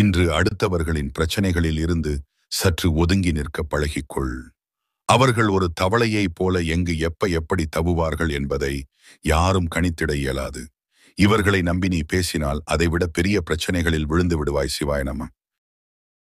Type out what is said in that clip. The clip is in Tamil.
இன்று அடுத்தவர்களின் பிரச்சனைகளில் இருந்து சற்று ஒதுங்கி நிற்க பழகிக்கொள் அவர்கள் ஒரு தவளையைப் போல எங்கு எப்ப எப்படி தவுவார்கள் என்பதை யாரும் கணித்திட இயலாது இவர்களை நம்பி நீ பேசினால் அதைவிட பெரிய பிரச்சனைகளில் விழுந்து விடுவாய் சிவாயனம்மா